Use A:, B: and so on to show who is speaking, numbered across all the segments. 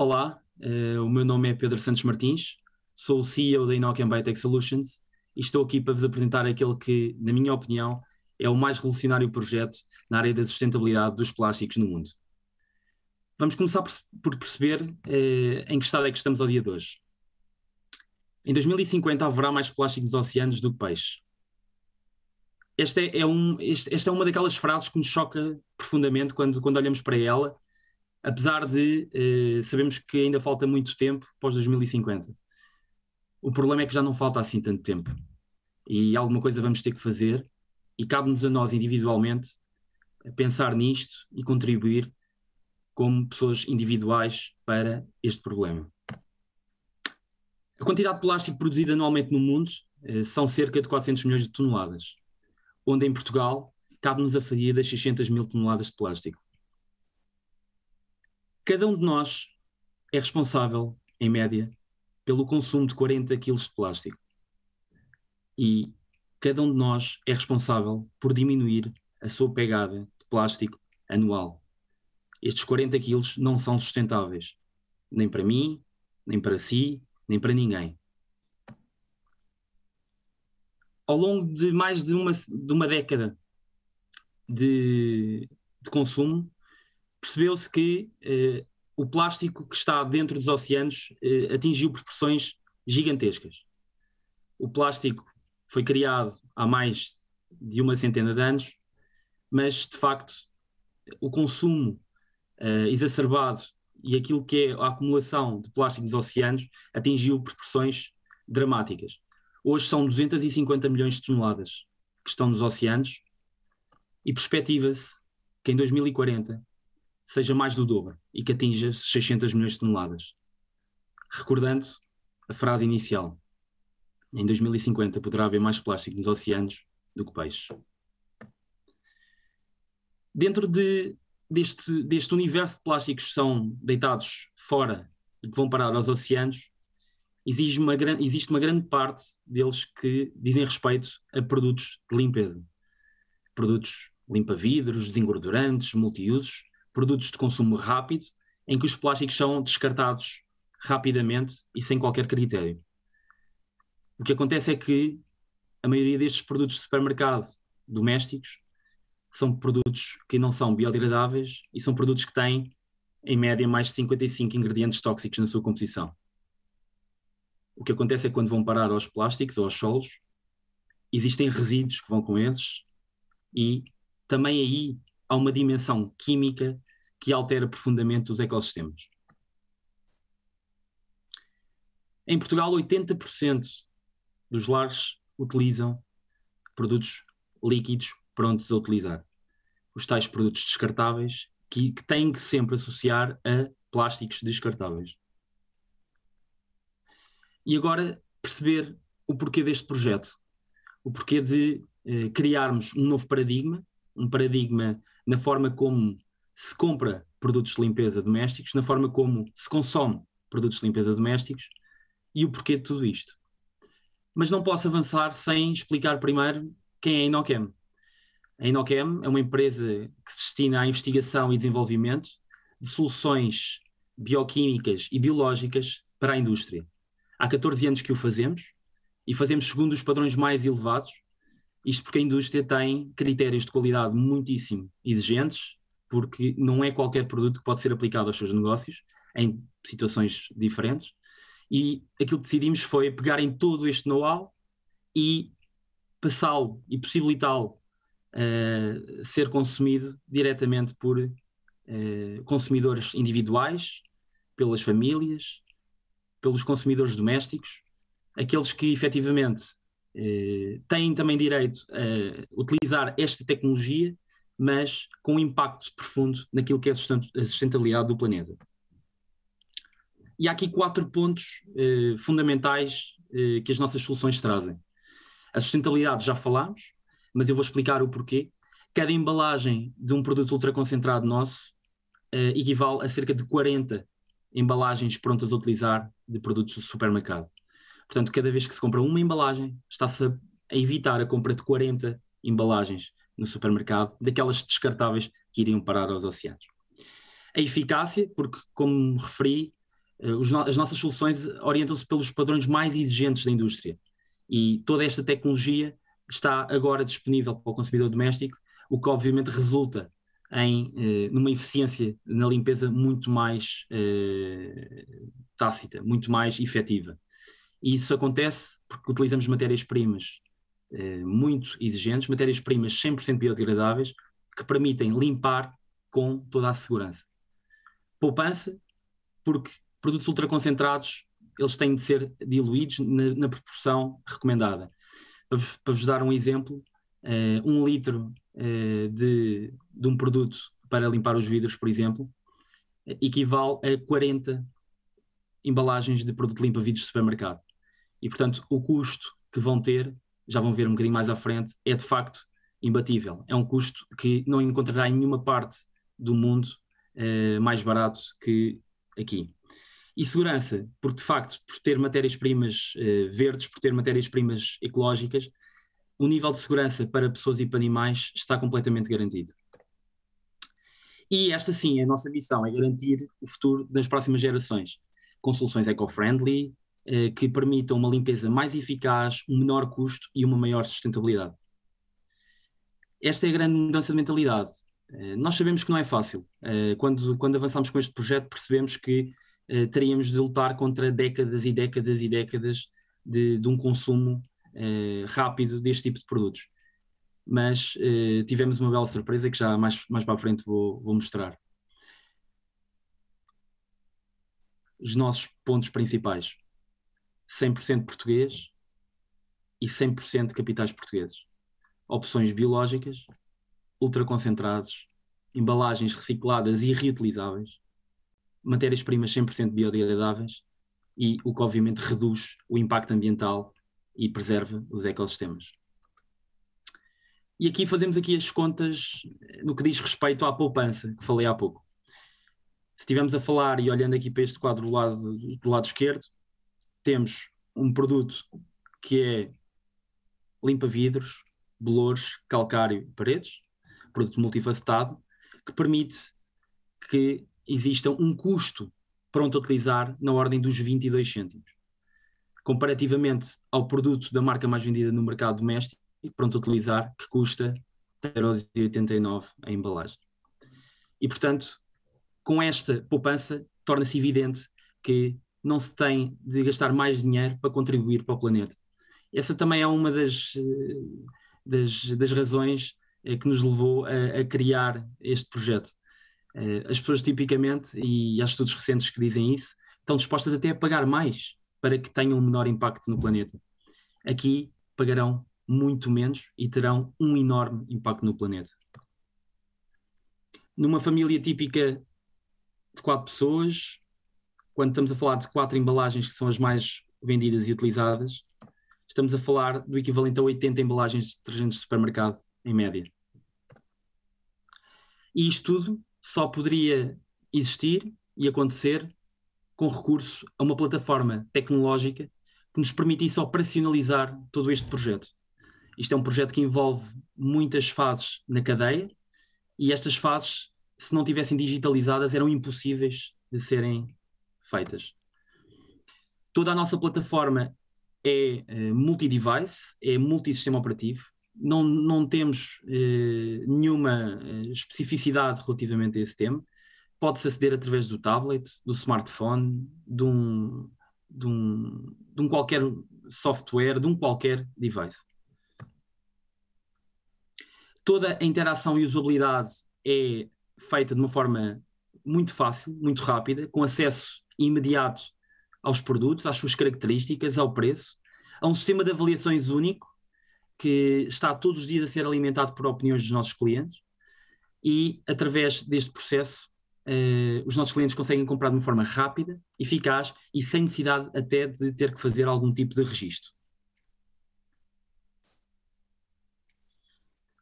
A: Olá, uh, o meu nome é Pedro Santos Martins, sou o CEO da Inoc Biotech Solutions e estou aqui para vos apresentar aquele que, na minha opinião, é o mais revolucionário projeto na área da sustentabilidade dos plásticos no mundo. Vamos começar por perceber uh, em que estado é que estamos ao dia de hoje. Em 2050 haverá mais plástico nos oceanos do que peixe. Esta é, é, um, este, esta é uma daquelas frases que nos choca profundamente quando, quando olhamos para ela apesar de eh, sabemos que ainda falta muito tempo pós 2050. O problema é que já não falta assim tanto tempo e alguma coisa vamos ter que fazer e cabe-nos a nós individualmente pensar nisto e contribuir como pessoas individuais para este problema. A quantidade de plástico produzida anualmente no mundo eh, são cerca de 400 milhões de toneladas, onde em Portugal cabe-nos a fazer das 600 mil toneladas de plástico. Cada um de nós é responsável, em média, pelo consumo de 40 kg de plástico. E cada um de nós é responsável por diminuir a sua pegada de plástico anual. Estes 40 quilos não são sustentáveis, nem para mim, nem para si, nem para ninguém. Ao longo de mais de uma, de uma década de, de consumo, percebeu-se que eh, o plástico que está dentro dos oceanos eh, atingiu proporções gigantescas. O plástico foi criado há mais de uma centena de anos, mas de facto o consumo eh, exacerbado e aquilo que é a acumulação de plástico dos oceanos atingiu proporções dramáticas. Hoje são 250 milhões de toneladas que estão nos oceanos e perspectiva-se que em 2040 seja mais do dobro e que atinja 600 milhões de toneladas. Recordando a frase inicial: em 2050 poderá haver mais plástico nos oceanos do que peixe. Dentro de, deste, deste universo de plásticos que são deitados fora e que vão parar aos oceanos, existe uma, gran, existe uma grande parte deles que dizem respeito a produtos de limpeza. Produtos limpa-vidros, desengordurantes, multiusos, produtos de consumo rápido, em que os plásticos são descartados rapidamente e sem qualquer critério. O que acontece é que a maioria destes produtos de supermercado domésticos são produtos que não são biodegradáveis e são produtos que têm, em média, mais de 55 ingredientes tóxicos na sua composição. O que acontece é que quando vão parar aos plásticos ou aos solos, existem resíduos que vão com esses e também aí há uma dimensão química que altera profundamente os ecossistemas. Em Portugal, 80% dos lares utilizam produtos líquidos prontos a utilizar. Os tais produtos descartáveis que, que têm que sempre associar a plásticos descartáveis. E agora perceber o porquê deste projeto, o porquê de eh, criarmos um novo paradigma um paradigma na forma como se compra produtos de limpeza domésticos, na forma como se consome produtos de limpeza domésticos e o porquê de tudo isto. Mas não posso avançar sem explicar primeiro quem é a Inochem. A Inochem é uma empresa que se destina à investigação e desenvolvimento de soluções bioquímicas e biológicas para a indústria. Há 14 anos que o fazemos e fazemos segundo os padrões mais elevados isto porque a indústria tem critérios de qualidade muitíssimo exigentes, porque não é qualquer produto que pode ser aplicado aos seus negócios, em situações diferentes. E aquilo que decidimos foi pegar em todo este know-how e passá-lo e possibilitá-lo uh, ser consumido diretamente por uh, consumidores individuais, pelas famílias, pelos consumidores domésticos, aqueles que efetivamente eh, têm também direito a utilizar esta tecnologia, mas com um impacto profundo naquilo que é a sustentabilidade do planeta. E há aqui quatro pontos eh, fundamentais eh, que as nossas soluções trazem. A sustentabilidade já falámos, mas eu vou explicar o porquê. Cada embalagem de um produto ultraconcentrado nosso eh, equivale a cerca de 40 embalagens prontas a utilizar de produtos do supermercado. Portanto, cada vez que se compra uma embalagem, está-se a evitar a compra de 40 embalagens no supermercado, daquelas descartáveis que iriam parar aos oceanos. A eficácia, porque, como referi, eh, as nossas soluções orientam-se pelos padrões mais exigentes da indústria. E toda esta tecnologia está agora disponível para o consumidor doméstico, o que obviamente resulta em eh, numa eficiência na limpeza muito mais eh, tácita, muito mais efetiva. E isso acontece porque utilizamos matérias-primas eh, muito exigentes, matérias-primas 100% biodegradáveis, que permitem limpar com toda a segurança. Poupança, porque produtos ultraconcentrados eles têm de ser diluídos na, na proporção recomendada. Para, para, vos dar um exemplo, eh, um litro eh, de, de um produto para limpar os vidros, por exemplo, equivale a 40 embalagens de produto limpa-vidros de supermercado. E, portanto, o custo que vão ter, já vão ver um bocadinho mais à frente, é de facto imbatível. É um custo que não encontrará em nenhuma parte do mundo eh, mais barato que aqui. E segurança, porque de facto, por ter matérias-primas eh, verdes, por ter matérias-primas ecológicas, o nível de segurança para pessoas e para animais está completamente garantido. E esta sim é a nossa missão, é garantir o futuro das próximas gerações, com soluções eco-friendly, eh, que permitam uma limpeza mais eficaz, um menor custo e uma maior sustentabilidade. Esta é a grande mudança de mentalidade. Eh, nós sabemos que não é fácil. Eh, quando, quando avançamos com este projeto, percebemos que teríamos de lutar contra décadas e décadas e décadas de, de um consumo rápido deste tipo de produtos. Mas tivemos uma bela surpresa que já mais, mais para a frente vou, vou mostrar. Os nossos pontos principais 100% português e 100% capitais portugueses. Opções biológicas, ultraconcentrados, embalagens recicladas e reutilizáveis, matérias-primas 100% biodegradáveis e o que obviamente reduz o impacto ambiental e preserva os ecossistemas. E aqui fazemos aqui as contas no que diz respeito à poupança, que falei há pouco. Se estivermos a falar e olhando aqui para este quadro do lado, do lado esquerdo, temos um produto que é limpa vidros, bolores, calcário e paredes, produto multifacetado, que permite que exista um custo pronto a utilizar na ordem dos 22 cêntimos. Comparativamente ao produto da marca mais vendida no mercado doméstico, pronto a utilizar, que custa 0,89€ a embalagem. E, portanto, com esta poupança, torna-se evidente que não se tem de gastar mais dinheiro para contribuir para o planeta. Essa também é uma das, eh, das, das razões eh, que nos levou a, a, criar este projeto. Eh, as pessoas tipicamente, e há estudos recentes que dizem isso, estão dispostas até a pagar mais para que tenham um menor impacto no planeta. Aqui pagarão muito menos e terão um enorme impacto no planeta. Numa família típica de quatro pessoas, quando estamos a falar de quatro embalagens que são as mais vendidas e utilizadas, estamos a falar do equivalente a 80 embalagens de detergentes de supermercado, em média. E isto tudo só poderia existir e acontecer com recurso a uma plataforma tecnológica que nos permitisse operacionalizar todo este projeto. Isto é um projeto que envolve muitas fases na cadeia e estas fases, se não tivessem digitalizadas, eram impossíveis de serem feitas. Toda a nossa plataforma é uh, multi-device, é multi-sistema operativo, não, não temos uh, nenhuma eh, especificidade relativamente a esse tema. Pode-se aceder através do tablet, do smartphone, de um, de um, de um qualquer software, de um qualquer device. Toda a interação e usabilidade é feita de uma forma muito fácil, muito rápida, com acesso imediato aos produtos, às suas características, ao preço, a um sistema de avaliações único que está todos os dias a ser alimentado por opiniões dos nossos clientes e através deste processo eh, os nossos clientes conseguem comprar de uma forma rápida, eficaz e sem necessidade até de ter que fazer algum tipo de registro.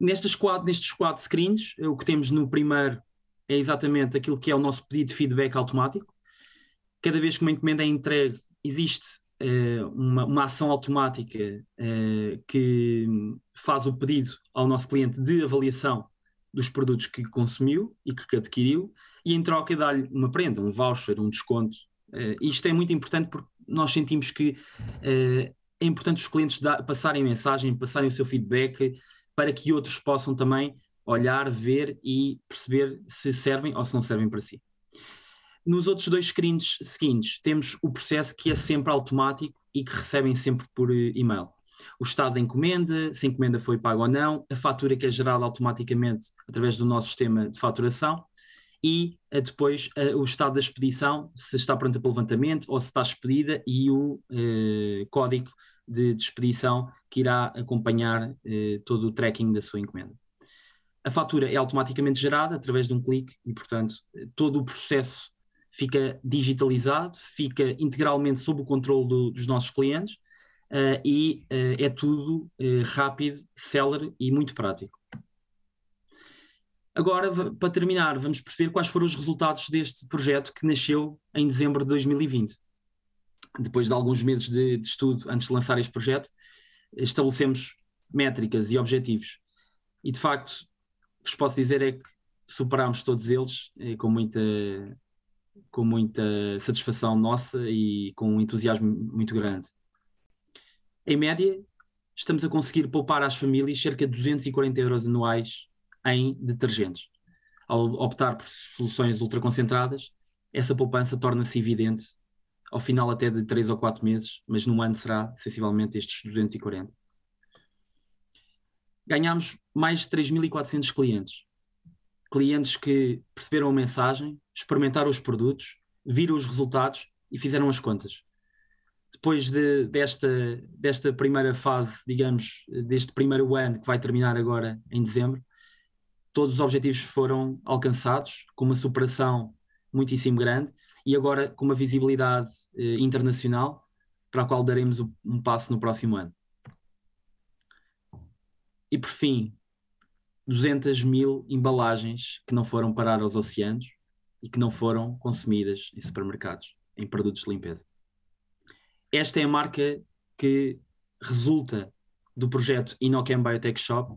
A: Nestes nestes quatro screens, eh, o que temos no primeiro é exatamente aquilo que é o nosso pedido de feedback automático, cada vez que uma encomenda é entregue, existe uh, uma, uma, ação automática uh, que faz o pedido ao nosso cliente de avaliação dos produtos que consumiu e que adquiriu, e em troca dá-lhe uma prenda, um voucher, um desconto. Uh, isto é muito importante porque nós sentimos que é importante os clientes da, passarem mensagem, passarem o seu feedback para que outros possam também olhar, ver e perceber se servem ou se não servem para si. Nos outros dois screens seguintes, temos o processo que é sempre automático e que recebem sempre por eh, e-mail. O estado da encomenda, se a encomenda foi paga ou não, a fatura que é gerada automaticamente através do nosso sistema de faturação e eh, depois eh, o estado da expedição, se está pronta para levantamento ou se está expedida e o código de, de, expedição que irá acompanhar todo o tracking da sua encomenda. A fatura é automaticamente gerada através de um clique e, portanto, todo o processo fica digitalizado, fica integralmente sob o controle do, dos nossos clientes uh, e uh, é tudo uh, rápido, célere e muito prático. Agora, para terminar, vamos perceber quais foram os resultados deste projeto que nasceu em dezembro de 2020. Depois de alguns meses de, de estudo antes de lançar este projeto, estabelecemos métricas e objetivos. E de facto, o que vos posso dizer é que superámos todos eles com muita com muita satisfação nossa e com um entusiasmo muito grande. Em média, estamos a conseguir poupar às famílias cerca de 240 euros anuais em detergentes. Ao optar por soluções ultraconcentradas, essa poupança torna-se evidente ao final até de 3 ou 4 meses, mas no ano será sensivelmente estes 240. Ganhámos mais de 3.400 clientes, clientes que perceberam a mensagem, experimentaram os produtos, viram os resultados e fizeram as contas. Depois de, desta, desta primeira fase, digamos, deste primeiro ano que vai terminar agora em dezembro, todos os objetivos foram alcançados com uma superação muitíssimo grande e agora com uma visibilidade eh, internacional para a qual daremos um passo no próximo ano. E por fim, 200 mil embalagens que não foram parar aos oceanos e que não foram consumidas em supermercados, em produtos de limpeza. Esta é a marca que resulta do projeto Inocam Biotech Shop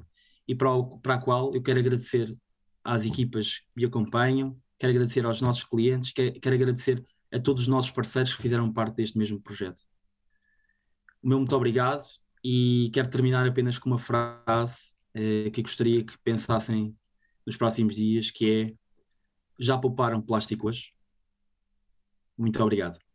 A: e para, o, para a qual eu quero agradecer às equipas que me acompanham, quero agradecer aos nossos clientes, quero, quero agradecer a todos os nossos parceiros que fizeram parte deste mesmo projeto. O meu muito obrigado e quero terminar apenas com uma frase eh, que gostaria que pensassem nos próximos dias, que é já pouparam plásticos. Muito obrigado.